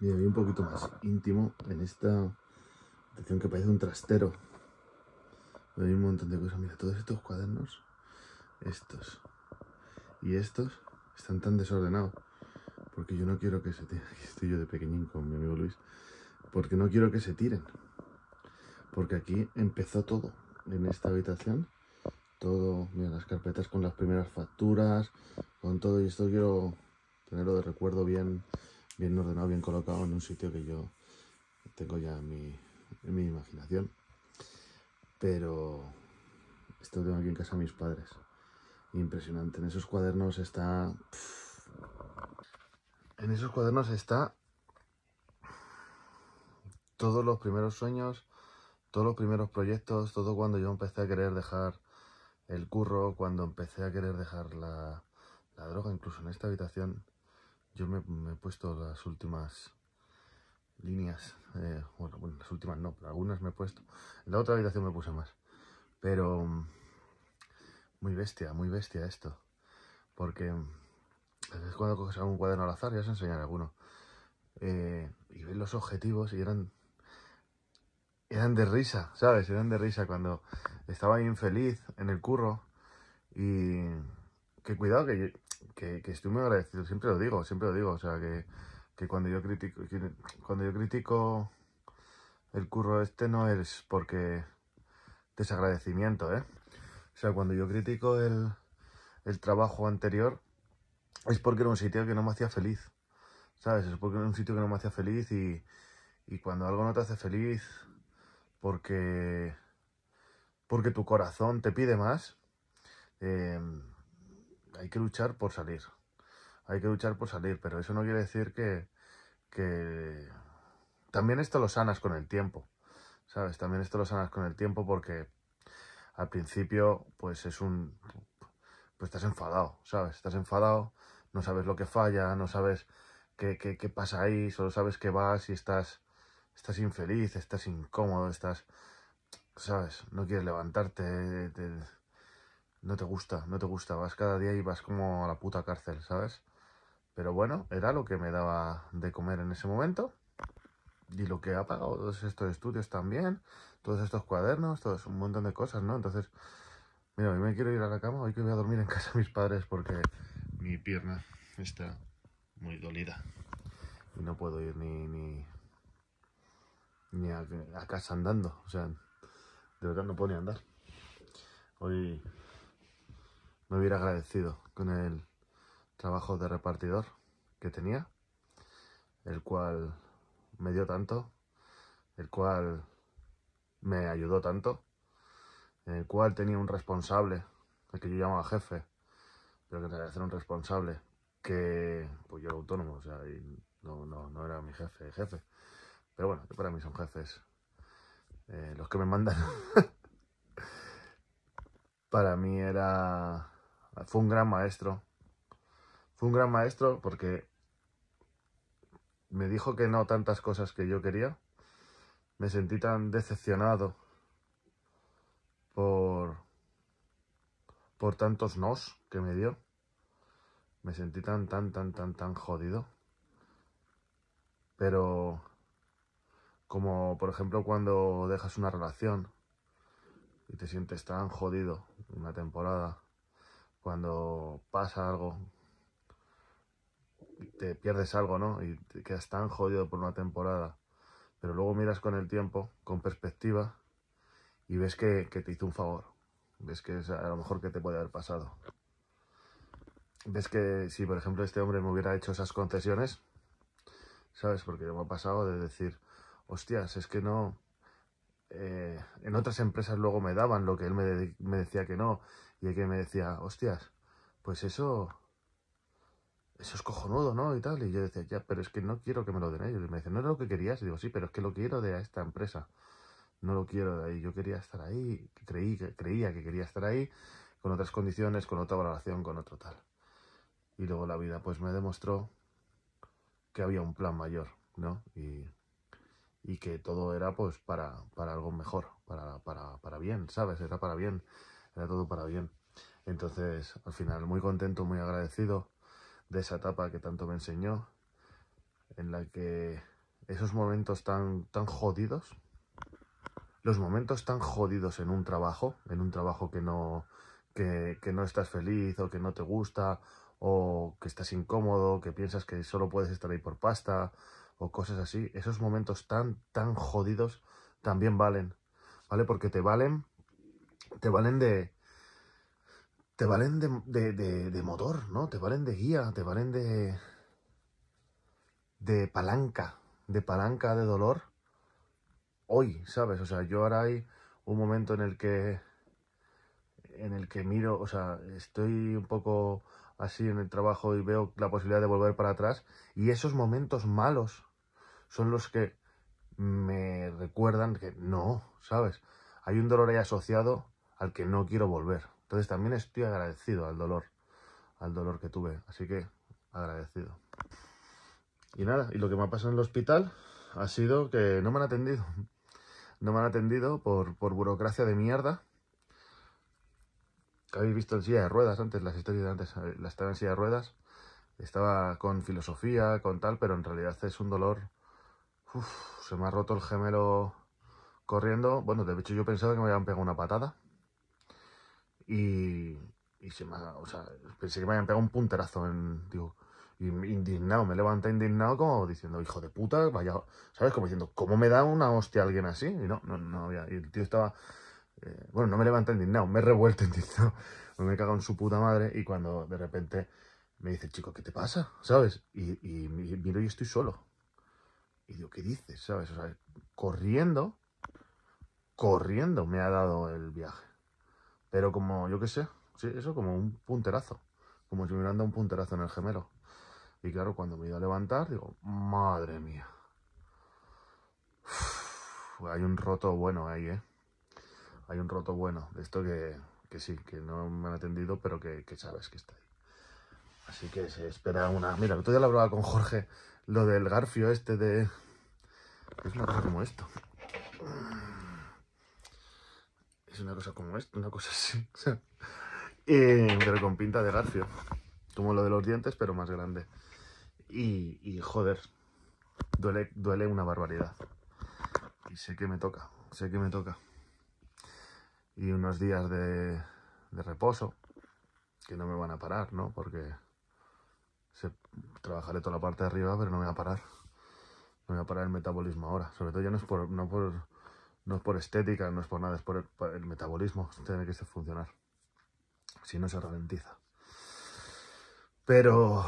Mira, un poquito más íntimo en esta habitación que parece un trastero. Hay un montón de cosas. Mira, todos estos cuadernos, estos y estos, están tan desordenados. Porque yo no quiero que se tiren. Aquí estoy yo de pequeñín con mi amigo Luis. Porque no quiero que se tiren. Porque aquí empezó todo. En esta habitación. Todo. Mira, las carpetas con las primeras facturas. Con todo. Y esto quiero tenerlo de recuerdo bien bien ordenado, bien colocado en un sitio que yo tengo ya en mi, imaginación. Pero esto tengo aquí en casa de mis padres. Impresionante. En esos cuadernos está... En esos cuadernos está todos los primeros sueños, todos los primeros proyectos, todo cuando yo empecé a querer dejar el curro, cuando empecé a querer dejar la, la droga, incluso en esta habitación yo me, he puesto las últimas líneas, eh, bueno, las últimas no, pero algunas me he puesto. En la otra habitación me puse más. Pero mm, muy bestia, muy bestia esto. Porque mm, a veces cuando coges algún cuaderno al azar, ya os enseñaré alguno. Eh, y ves los objetivos y eran eran de risa, ¿sabes? Eran de risa cuando estaba infeliz en el curro y que cuidado que que, estoy muy agradecido, siempre lo digo, siempre lo digo, o sea, que, que cuando yo critico cuando yo critico el curro este no es porque desagradecimiento, ¿eh? O sea, cuando yo critico el, el trabajo anterior es porque era un sitio que no me hacía feliz, ¿sabes? Es porque era un sitio que no me hacía feliz y, y cuando algo no te hace feliz porque porque tu corazón te pide más, eh, hay que luchar por salir. Hay que luchar por salir, pero eso no quiere decir que, que... También esto lo sanas con el tiempo, ¿sabes? También esto lo sanas con el tiempo porque al principio pues es un... Pues estás enfadado, ¿sabes? Estás enfadado, no sabes lo que falla, no sabes qué, qué, qué pasa ahí, solo sabes que vas y estás, estás infeliz, estás incómodo, estás... ¿Sabes? No quieres levantarte, te, no te gusta, no te gusta, vas cada día y vas como a la puta cárcel, ¿sabes? Pero bueno, era lo que me daba de comer en ese momento. Y lo que ha pagado todos estos estudios también, todos estos cuadernos, todos un montón de cosas, ¿no? Entonces, mira, hoy me quiero ir a la cama, hoy que voy a dormir en casa de mis padres porque mi pierna está muy dolida. Y no puedo ir ni, ni, ni a, a casa andando, o sea, de verdad no puedo ni andar. Hoy me hubiera agradecido con el trabajo de repartidor que tenía, el cual me dio tanto, el cual me ayudó tanto, el cual tenía un responsable, el que yo llamaba jefe, pero que tenía que era un responsable, que pues yo era autónomo, o sea, no, no, era mi jefe, jefe. Pero bueno, para mí son jefes eh, los que me mandan. para mí era fue un gran maestro. Fue un gran maestro porque me dijo que no tantas cosas que yo quería. Me sentí tan decepcionado por, por tantos nos que me dio. Me sentí tan, tan, tan, tan, tan jodido. Pero como por ejemplo cuando dejas una relación y te sientes tan jodido una temporada cuando pasa algo, te pierdes algo, ¿no? Y te quedas tan jodido por una temporada. Pero luego miras con el tiempo, con perspectiva, y ves que, te hizo un favor. Ves que es a lo mejor que te puede haber pasado. Ves que si, por ejemplo, este hombre me hubiera hecho esas concesiones, ¿sabes? Porque me ha pasado de decir, hostias, es que no... Eh, en otras empresas luego me daban lo que él me, me decía que no y el que me decía, hostias, pues eso, eso es cojonudo, ¿no? Y tal. Y yo decía, ya, pero es que no quiero que me lo den ellos. Y me dice, no era lo que querías. Y digo, sí, pero es que lo quiero de esta empresa. No lo quiero de ahí. Yo quería estar ahí. Creí, creía que quería estar ahí con otras condiciones, con otra valoración, con otro tal. Y luego la vida pues me demostró que había un plan mayor, ¿no? Y, que todo era pues para, para algo mejor, para, para, para bien, ¿sabes? Era para bien todo para bien. Entonces, al final, muy contento, muy agradecido de esa etapa que tanto me enseñó, en la que esos momentos tan, tan jodidos, los momentos tan jodidos en un trabajo, en un trabajo que no, que, que no estás feliz o que no te gusta o que estás incómodo, que piensas que solo puedes estar ahí por pasta o cosas así, esos momentos tan, tan jodidos también valen, ¿vale? Porque te valen te valen de, te valen de, motor, ¿no? Te valen de guía, te valen de, de palanca, de palanca de dolor hoy, ¿sabes? O sea, yo ahora hay un momento en el que, en el que miro, o sea, estoy un poco así en el trabajo y veo la posibilidad de volver para atrás y esos momentos malos son los que me recuerdan que no, ¿sabes? Hay un dolor ahí asociado al que no quiero volver. Entonces también estoy agradecido al dolor, al dolor que tuve. Así que agradecido. Y nada, y lo que me ha pasado en el hospital ha sido que no me han atendido. No me han atendido por, burocracia de mierda. Que habéis visto en silla de ruedas antes, las historias de antes, eh, la estaba en silla de ruedas. Estaba con filosofía, con tal, pero en realidad es un dolor. Uf, se me ha roto el gemelo corriendo. Bueno, de hecho yo pensaba que me habían pegado una patada. Y, se me o sea, pensé que me habían pegado un punterazo en, digo, indignado, me levanta indignado como diciendo, hijo de puta, vaya, ¿sabes? Como diciendo, ¿cómo me da una hostia alguien así? Y no, no, no y el tío estaba, eh, bueno, no me levanta indignado, me he revuelto indignado, me he cagado en su puta madre y cuando de repente me dice, chico, ¿qué te pasa? ¿Sabes? Y, y miro y estoy solo. Y digo, ¿qué dices? ¿Sabes? O sea, corriendo, corriendo me ha dado el viaje. Pero como, yo qué sé, sí, eso como un punterazo. Como si me hubieran dado un punterazo en el gemelo. Y claro, cuando me iba a levantar, digo, madre mía. hay un roto bueno ahí, ¿eh? Hay un roto bueno. De esto que, que sí, que no me han atendido, pero que, sabes que está ahí. Así que se espera una... Mira, el otro día lo hablaba con Jorge, lo del garfio este de... Es una cosa como esto una cosa como esta, una cosa así. y, eh, pero con pinta de garfio. Como lo de los dientes, pero más grande. Y, joder, duele, una barbaridad. Y sé que me toca, sé que me toca. Y unos días de, reposo, que no me van a parar, ¿no? Porque trabajaré toda la parte de arriba, pero no me va a parar. No me va a parar el metabolismo ahora. Sobre todo ya no es por, no por no es por estética, no es por nada, es por el, metabolismo, tiene que funcionar. Si no, se ralentiza. Pero,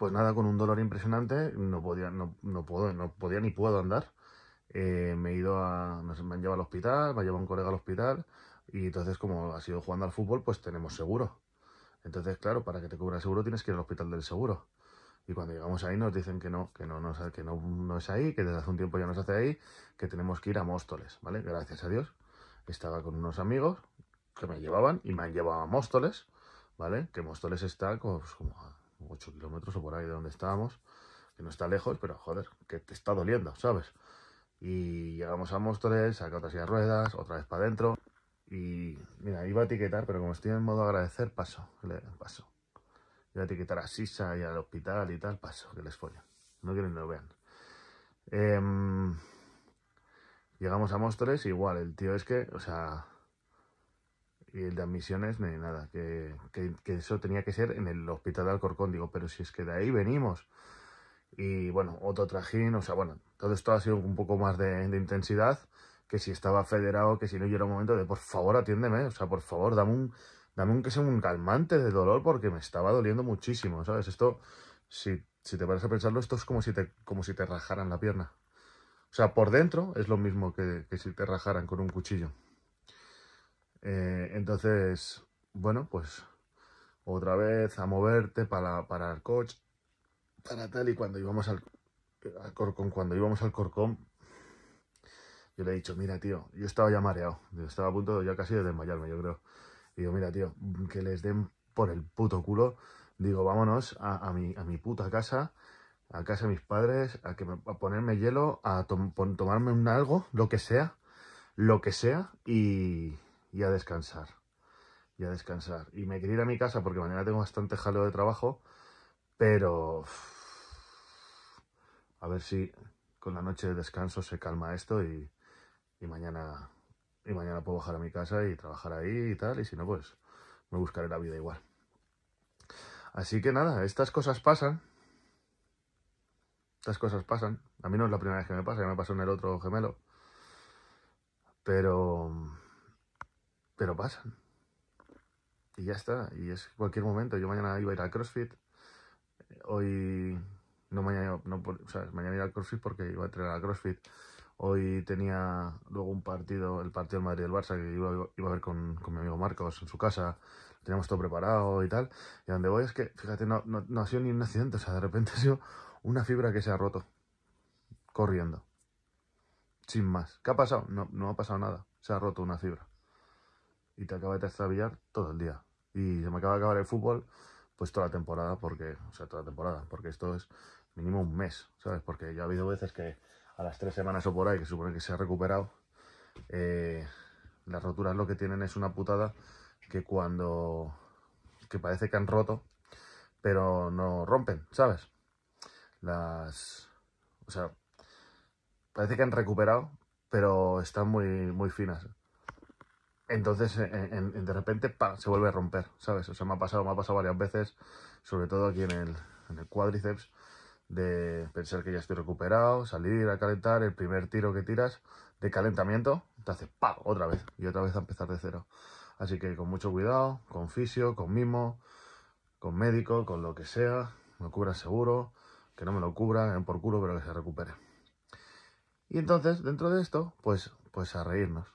pues nada, con un dolor impresionante, no podía, no, puedo, no podía ni puedo andar. Eh, me he ido a, me han llevado al hospital, me ha llevado un colega al hospital, y entonces como ha sido jugando al fútbol, pues tenemos seguro. Entonces, claro, para que te cubra el seguro tienes que ir al hospital del seguro. Y cuando llegamos ahí nos dicen que no, que no, no, que no, es ahí, que desde hace un tiempo ya no se hace ahí, que tenemos que ir a Móstoles, ¿vale? Gracias a Dios. Estaba con unos amigos que me llevaban y me han llevado a Móstoles, ¿vale? Que Móstoles está pues, como, a 8 kilómetros o por ahí de donde estábamos, que no está lejos, pero joder, que te está doliendo, ¿sabes? Y llegamos a Móstoles, saca otras ruedas, otra vez para adentro. Y mira, iba a etiquetar, pero como estoy en modo agradecer, paso, le paso. Voy a Sisa y al hospital y tal, paso, que les follan. No quieren que lo vean. Em, llegamos a Móstoles, igual, el tío es que, o sea, y el de admisiones, ni nada, que, eso tenía que ser en el hospital de Alcorcón, digo, pero si es que de ahí venimos. Y bueno, otro trajín, o sea, bueno, todo esto ha sido un poco más de, intensidad, que si estaba federado, que si no, yo era un momento de, por favor, atiéndeme, o sea, por favor, dame un dame un que sea un calmante de dolor porque me estaba doliendo muchísimo, ¿sabes? Esto, si, si te paras a pensarlo, esto es como si, te, como si te rajaran la pierna. O sea, por dentro es lo mismo que, que si te rajaran con un cuchillo. Eh, entonces, bueno, pues otra vez a moverte para, para el coche, para tal y cuando íbamos al, Corcón, cuando íbamos al Corcón, yo le he dicho, mira tío, yo estaba ya mareado, yo estaba a punto ya casi de desmayarme, yo creo. Digo, mira, tío, que les den por el puto culo. Digo, vámonos a, mi, a mi puta casa, a casa de mis padres, a, que ponerme hielo, a tomarme un algo, lo que sea, lo que sea, y, a descansar. Y a descansar. Y me quería ir a mi casa porque mañana tengo bastante jaleo de trabajo, pero... A ver si con la noche de descanso se calma esto y mañana y mañana puedo bajar a mi casa y trabajar ahí y tal, y si no, pues me buscaré la vida igual. Así que nada, estas cosas pasan. Estas cosas pasan. A mí no es la primera vez que me pasa, ya me pasó en el otro gemelo. Pero... Pero pasan. Y ya está. Y es cualquier momento. Yo mañana iba a ir al CrossFit. Hoy... No mañana... No, o sea, mañana iba al CrossFit porque iba a entrenar al CrossFit. Hoy tenía luego un partido, el partido del Madrid del Barça, que iba, a ver con, mi amigo Marcos en su casa. Teníamos todo preparado y tal. Y donde voy es que, fíjate, no, no, ha sido ni un accidente. O sea, de repente ha sido una fibra que se ha roto. Corriendo. Sin más. ¿Qué ha pasado? No, no ha pasado nada. Se ha roto una fibra. Y te acaba de extraviar todo el día. Y se me acaba de acabar el fútbol, pues toda la temporada, porque, o sea, toda la temporada, porque esto es mínimo un mes, ¿sabes? Porque ya ha habido veces que a las tres semanas o por ahí, que supone que se ha recuperado, eh, las roturas lo que tienen es una putada que cuando... que parece que han roto, pero no rompen, ¿sabes? Las... o sea, parece que han recuperado, pero están muy, muy finas. Entonces, de repente, se vuelve a romper, ¿sabes? O sea, me ha pasado, me ha pasado varias veces, sobre todo aquí en el, en el cuádriceps, de pensar que ya estoy recuperado, salir a calentar, el primer tiro que tiras de calentamiento, te hace otra vez y otra vez a empezar de cero. Así que con mucho cuidado, con fisio, con mimo, con médico, con lo que sea, me cubra seguro, que no me lo cubra, en eh, por culo, pero que se recupere. Y entonces, dentro de esto, pues, pues a reírnos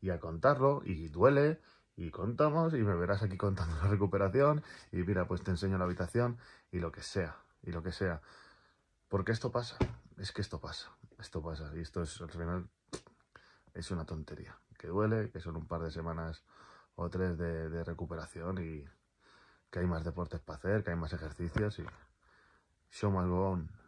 y a contarlo, y duele, y contamos, y me verás aquí contando la recuperación, y mira, pues te enseño la habitación, y lo que sea, y lo que sea. Porque esto pasa, es que esto pasa, esto pasa. Y esto es, al final, es una tontería. Que duele, que son un par de semanas o tres de, recuperación y que hay más deportes para hacer, que hay más ejercicios y show más go